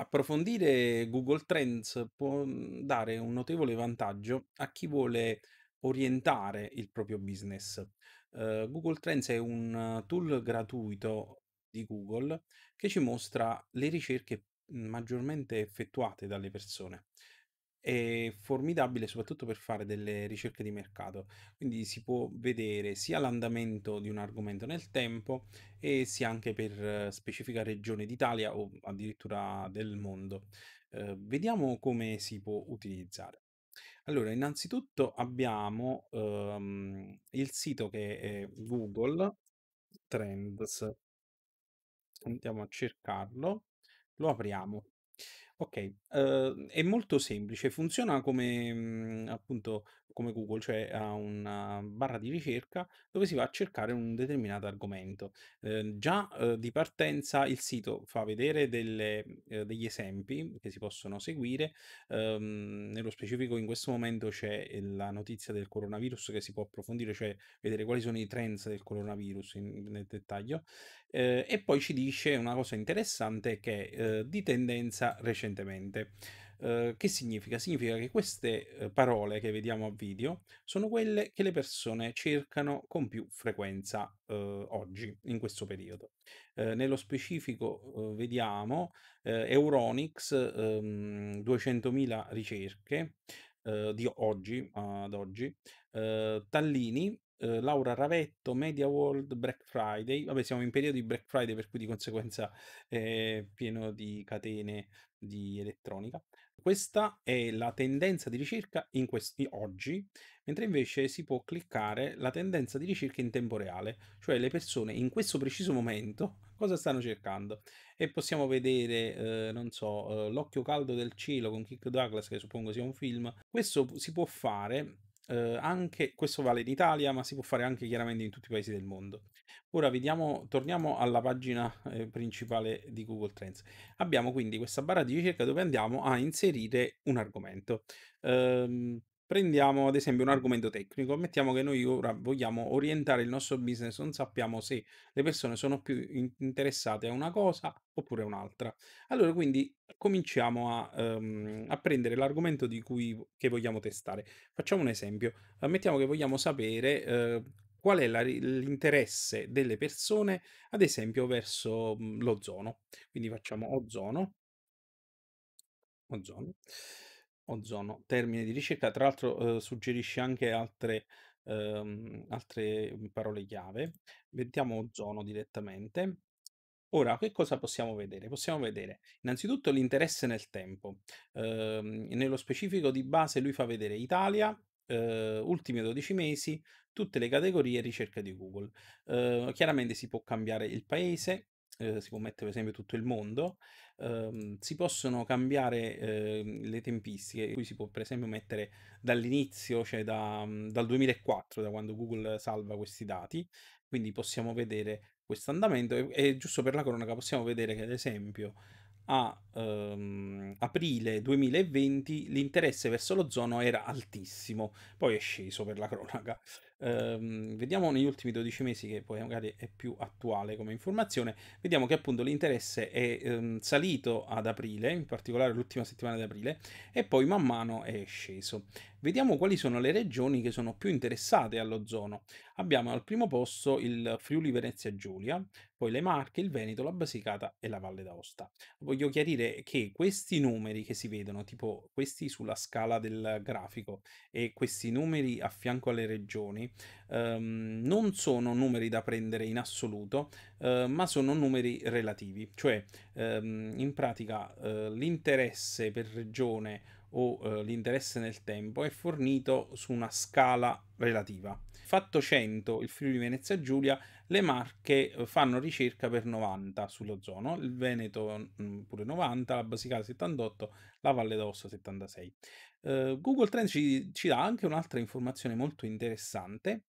Approfondire Google Trends può mhmm, dare un notevole vantaggio a chi vuole orientare il proprio business. Eh, Google Trends è un tool gratuito di Google che ci mostra le ricerche mhmm, maggiormente effettuate dalle persone è formidabile soprattutto per fare delle ricerche di mercato, quindi si può vedere sia l'andamento di un argomento nel tempo e sia anche per specifica regione d'Italia o addirittura del mondo. Eh, vediamo come si può utilizzare. Allora, innanzitutto abbiamo ehm, il sito che è Google Trends. Andiamo a cercarlo, lo apriamo. Ok, uhm, è molto semplice, funziona come, mhmm, appunto come Google, cioè ha una barra di ricerca dove si va a cercare un determinato argomento. Uhm, già, uhm, di partenza il sito fa vedere delle ehm, degli esempi che si possono seguire, uhm, nello specifico in questo momento c'è, eh, la notizia del coronavirus che si può approfondire, cioè vedere quali sono i trends del coronavirus in nel dettaglio, ehm, e poi ci dice una cosa interessante che, uhm, di tendenza recente recentemente. Eh, che significa? Significa che queste ehm, parole che vediamo a video sono quelle che le persone cercano con più frequenza eh, oggi, in questo periodo. Eh, nello specifico eh, vediamo eh, Euronics, ehm, 200.000 ehm, ricerche, eh, di oggi ad oggi, eh, Tallini eh, Laura Ravetto, Media World, Black Friday. Vabbè, siamo in periodo di Black Friday, per cui di conseguenza è pieno di catene di elettronica. Questa è la tendenza di ricerca in questi, oggi, mentre invece si può cliccare la tendenza di ricerca in tempo reale, cioè le persone in questo preciso momento cosa stanno cercando. E possiamo vedere, eh, non so, eh, L'occhio caldo del cielo con Kirk Douglas, che suppongo sia un film. Questo si può fare eh, anche, questo vale in Italia, ma si può fare anche chiaramente in tutti i paesi del mondo. Ora vediamo, torniamo alla pagina eh, principale di Google Trends. Abbiamo quindi questa barra di ricerca dove andiamo a inserire un argomento. Ehm, Prendiamo ad esempio un argomento tecnico, mettiamo che noi ora vogliamo orientare il nostro business, non sappiamo se le persone sono più interessate a una cosa oppure a un'altra. Allora quindi cominciamo a, ehm, a prendere l'argomento di cui, che vogliamo testare. Facciamo un esempio, Eh, mettiamo che vogliamo sapere eh, qual è la l'interesse delle persone, ad esempio, verso mm, l'ozono. Quindi facciamo ozono, ozono. Ozono, termine di ricerca, tra l'altro eh, suggerisce anche altre, ehm, altre mm, parole chiave. Mettiamo ozono direttamente. Ora, che cosa possiamo vedere? Possiamo vedere innanzitutto l'interesse nel tempo. Ehm, nello specifico di base lui fa vedere Italia, eh, ultimi 12 mesi, tutte le categorie ricerca di Google. Eh, chiaramente si può cambiare il paese, eh, si può mettere per esempio tutto il mondo, ehm, si possono cambiare eh, le tempistiche, qui si può per esempio mettere dall'inizio, cioè da, mhmm, dal 2004, da quando Google salva questi dati, quindi possiamo vedere questo andamento e, e giusto per la cronaca possiamo vedere che ad esempio a ehm, aprile 2020 l'interesse verso l'ozono era altissimo, poi è sceso per la cronaca ehm, vediamo negli ultimi 12 mesi che poi magari è più attuale come informazione, vediamo che appunto l'interesse è ehm, salito ad aprile, in particolare l'ultima settimana di aprile, e poi man mano è sceso. Vediamo quali sono le regioni che sono più interessate all'ozono. Abbiamo al primo posto il Friuli Venezia Giulia, poi le Marche, il Veneto, la Basicata e la Valle d'Aosta. Voglio chiarire che questi numeri che si vedono, tipo questi sulla scala del grafico e questi numeri a fianco alle regioni, um, non sono numeri da prendere in assoluto, uh, ma sono numeri relativi, cioè um, in pratica uh, l'interesse per regione o eh, l'interesse nel tempo è fornito su una scala relativa. Fatto 100 il Friuli Venezia Giulia, le Marche eh, fanno ricerca per 90 sullo zono, il Veneto mm, pure 90, la Basilicata 78, la Valle d'Aosta 76. Uh, eh, Google Trends ci, ci dà anche un'altra informazione molto interessante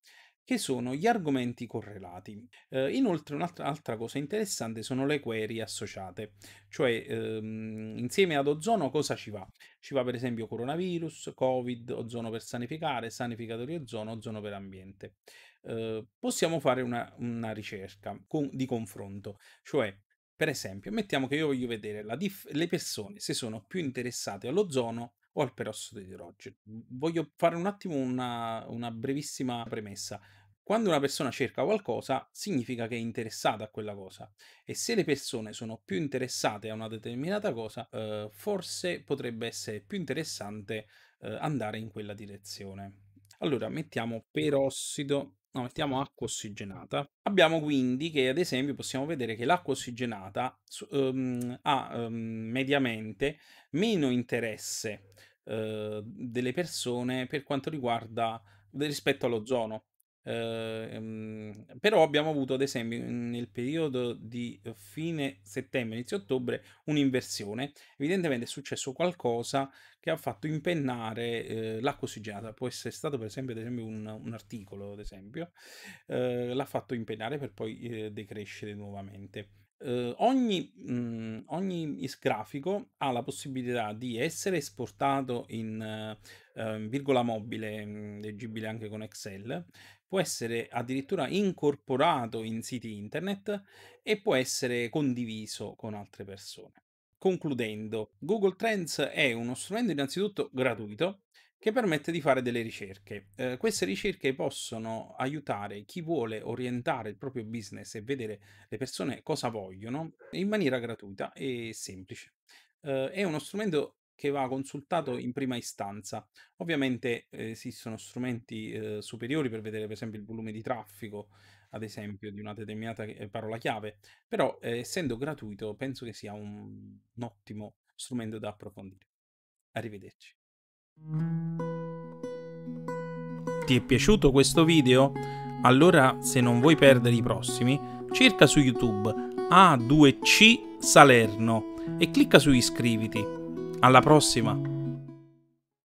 che sono gli argomenti correlati. Eh, inoltre un'altra cosa interessante sono le query associate, cioè ehm, insieme ad ozono cosa ci va? Ci va per esempio coronavirus, covid, ozono per sanificare, sanificatore ozono, ozono per ambiente. Eh, possiamo fare una, una ricerca con, di confronto, cioè per esempio, mettiamo che io voglio vedere dif- le persone se sono più interessate all'ozono o al perossido di idrogeno. Voglio fare un attimo una, una brevissima premessa. Quando una persona cerca qualcosa, significa che è interessata a quella cosa. E se le persone sono più interessate a una determinata cosa, eh, forse potrebbe essere più interessante eh, andare in quella direzione. Allora, mettiamo perossido no, mettiamo acqua ossigenata. Abbiamo quindi che, ad esempio, possiamo vedere che l'acqua ossigenata um, ha um, mediamente meno interesse uh, delle persone per quanto riguarda rispetto all'ozono. Ehm, ehm, però abbiamo avuto, ad esempio, nel periodo di eh, fine settembre, inizio ottobre, un'inversione. Evidentemente è successo qualcosa che ha fatto impennare eh, l'acqua ossigenata. Può essere stato, per esempio, ad esempio un, un, articolo, ad esempio, eh, l'ha fatto impennare per poi eh, decrescere nuovamente. Uh, ogni, mh, ogni grafico ha la possibilità di essere esportato in uh, virgola mobile, leggibile anche con Excel, può essere addirittura incorporato in siti internet e può essere condiviso con altre persone. Concludendo, Google Trends è uno strumento innanzitutto gratuito che permette di fare delle ricerche. Eh, queste ricerche possono aiutare chi vuole orientare il proprio business e vedere le persone cosa vogliono in maniera gratuita e semplice. Eh, è uno strumento che va consultato in prima istanza. Ovviamente eh, esistono strumenti eh, superiori per vedere per esempio il volume di traffico, ad esempio di una determinata eh, parola chiave, però eh, essendo gratuito penso che sia un, un ottimo strumento da approfondire. Arrivederci. Ti è piaciuto questo video? Allora se non vuoi perdere i prossimi, cerca su YouTube A2C Salerno e clicca su iscriviti alla prossima!